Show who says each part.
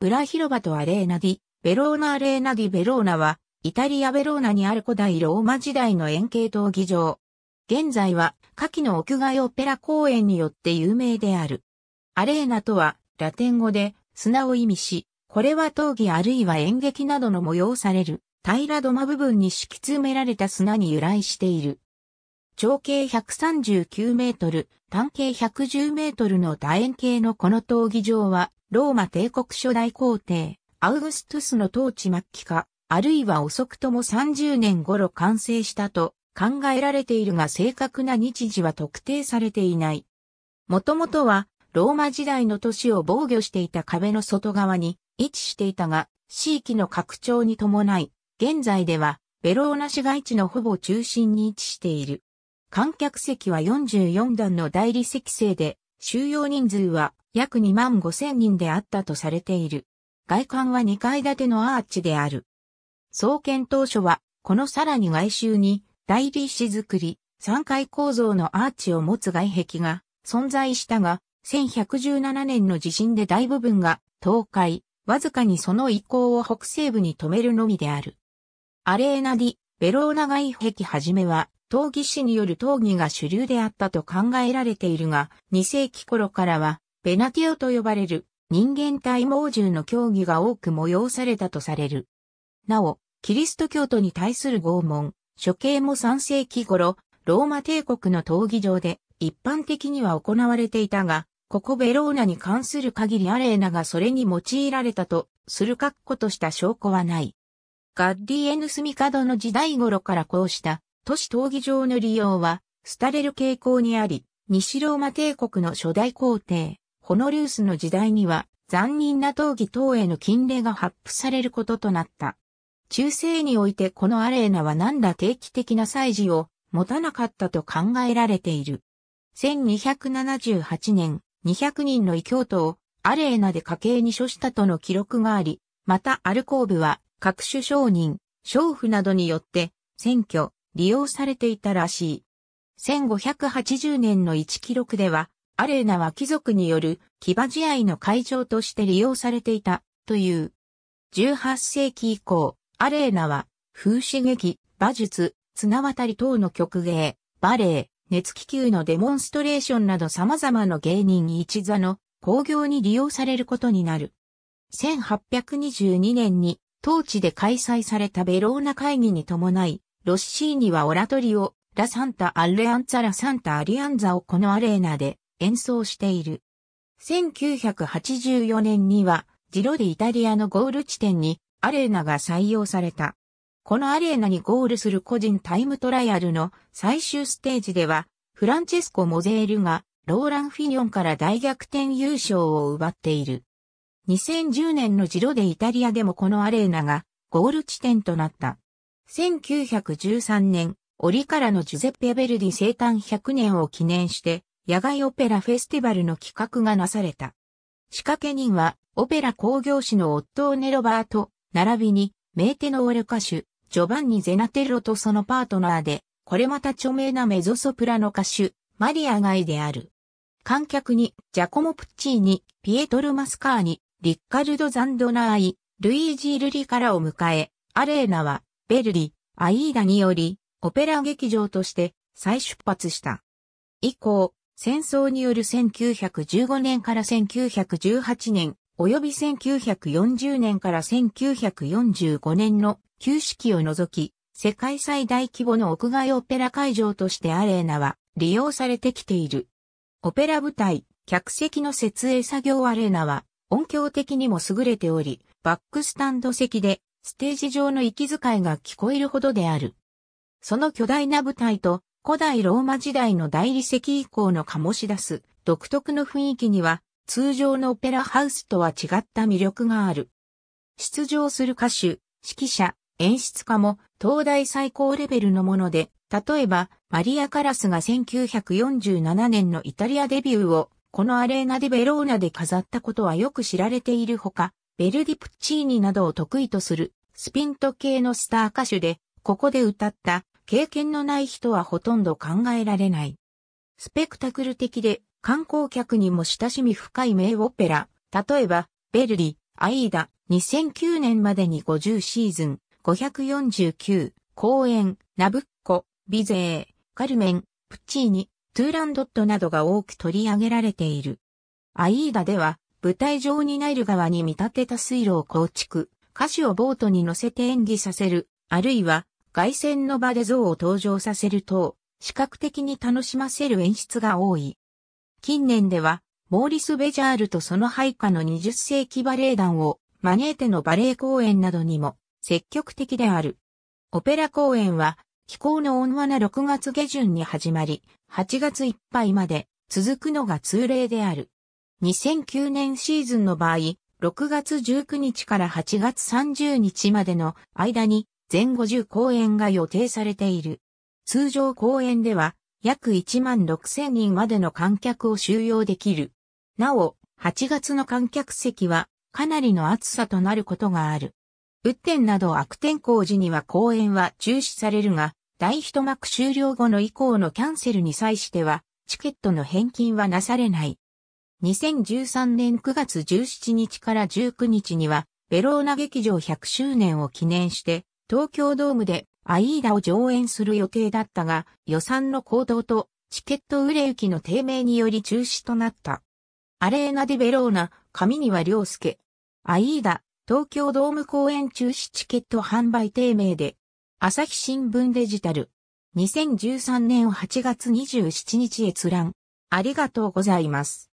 Speaker 1: ブラ広場とアレーナディ、ベローナアレーナディベローナは、イタリアベローナにある古代ローマ時代の円形闘技場。現在は、夏季の屋外オペラ公園によって有名である。アレーナとは、ラテン語で、砂を意味し、これは闘技あるいは演劇などの催される、平土間部分に敷き詰められた砂に由来している。長径139メートル、単径110メートルの楕円形のこの闘技場は、ローマ帝国初代皇帝、アウグストゥスの統治末期か、あるいは遅くとも30年頃完成したと考えられているが正確な日時は特定されていない。もともとは、ローマ時代の都市を防御していた壁の外側に位置していたが、地域の拡張に伴い、現在では、ベローナ市街地のほぼ中心に位置している。観客席は44段の大理石製で、収容人数は約2万5千人であったとされている。外観は2階建てのアーチである。創建当初は、このさらに外周に、大理石造り、3階構造のアーチを持つ外壁が存在したが、1117年の地震で大部分が倒壊、わずかにその移行を北西部に止めるのみである。アレーナディ、ベローナ外壁はじめは、闘技師による闘技が主流であったと考えられているが、2世紀頃からは、ペナティオと呼ばれる人間体猛獣の競技が多く催されたとされる。なお、キリスト教徒に対する拷問、処刑も3世紀頃、ローマ帝国の闘技場で一般的には行われていたが、ここベローナに関する限りアレーナがそれに用いられたとする確固とした証拠はない。ガッディエヌスミカドの時代頃からこうした都市闘技場の利用は廃れる傾向にあり、西ローマ帝国の初代皇帝ホノリースの時代には、残忍な闘技等への禁令が発布されることとなった。中世においてこのアレーナは何ら定期的な祭事を持たなかったと考えられている。1278年、200人の異教徒をアレーナで家計に処したとの記録があり、またアルコーブは各種商人、娼婦などによって選挙、利用されていたらしい。1580年の一記録では、アレーナは貴族による騎馬試合の会場として利用されていたという。18世紀以降、アレーナは風刺劇、馬術、綱渡り等の曲芸、バレエ、熱気球のデモンストレーションなど様々な芸人一座の工業に利用されることになる。1822年に当地で開催されたベローナ会議に伴い、ロッシーニはオラトリオ、ラサンタ・アレアンザ・ラサンタ・アリアンザをこのアレーナで演奏している。1984年には、ジロでイタリアのゴール地点にアレーナが採用された。このアレーナにゴールする個人タイムトライアルの最終ステージでは、フランチェスコ・モゼールがローラン・フィニョンから大逆転優勝を奪っている。2010年のジロでイタリアでもこのアレーナがゴール地点となった。1913年、折からのジュゼッペ・ベルディ生誕100年を記念して、野外オペラフェスティバルの企画がなされた。仕掛け人は、オペラ興行師のオットーネ・ロバート、並びに、メーテのオレ歌手、ジョバンニ・ゼナテロとそのパートナーで、これまた著名なメゾソプラノ歌手、マリア・ガイである。観客に、ジャコモ・プッチーニ、ピエトル・マスカーニ、リッカルド・ザンドナーイ、ルイージ・ルリからを迎え、アレーナは、ベルリ、アイーダにより、オペラ劇場として再出発した。以降、戦争による1915年から1918年、及び1940年から1945年の旧式を除き、世界最大規模の屋外オペラ会場としてアレーナは利用されてきている。オペラ舞台、客席の設営作業アレーナは音響的にも優れており、バックスタンド席でステージ上の息遣いが聞こえるほどである。その巨大な舞台と古代ローマ時代の大理石以降の醸し出す独特の雰囲気には通常のオペラハウスとは違った魅力がある。出場する歌手、指揮者、演出家も東大最高レベルのもので、例えばマリア・カラスが1947年のイタリアデビューをこのアレーナ・デ・ベローナで飾ったことはよく知られているほか、ベルディ・プッチーニなどを得意とするスピント系のスター歌手で、ここで歌った経験のない人はほとんど考えられない。スペクタクル的で観光客にも親しみ深い名オペラ、例えば、ベルリ、アイーダ、2009年までに50シーズン、549、公演、ナブッコ、ビゼー、カルメン、プッチーニ、トゥーランドットなどが多く取り上げられている。アイーダでは、舞台上にナイル川に見立てた水路を構築、歌詞をボートに乗せて演技させる、あるいは外線の場で像を登場させると、視覚的に楽しませる演出が多い。近年では、モーリス・ベジャールとその配下の20世紀バレエ団を招いてのバレエ公演などにも積極的である。オペラ公演は、気候の温和な6月下旬に始まり、8月いっぱいまで続くのが通例である。2009年シーズンの場合、6月19日から8月30日までの間に全50公演が予定されている。通常公演では約1万6000人までの観客を収容できる。なお、8月の観客席はかなりの暑さとなることがある。雨天など悪天候時には公演は中止されるが、大一幕終了後の以降のキャンセルに際しては、チケットの返金はなされない。2013年9月17日から19日には、ベローナ劇場100周年を記念して、東京ドームでアイーダを上演する予定だったが、予算の高騰とチケット売れ行きの低迷により中止となった。アレーナ・デ・ベローナ、上庭良介。アイーダ、東京ドーム公演中止チケット販売低迷で、朝日新聞デジタル。2013年8月27日閲覧。ありがとうございます。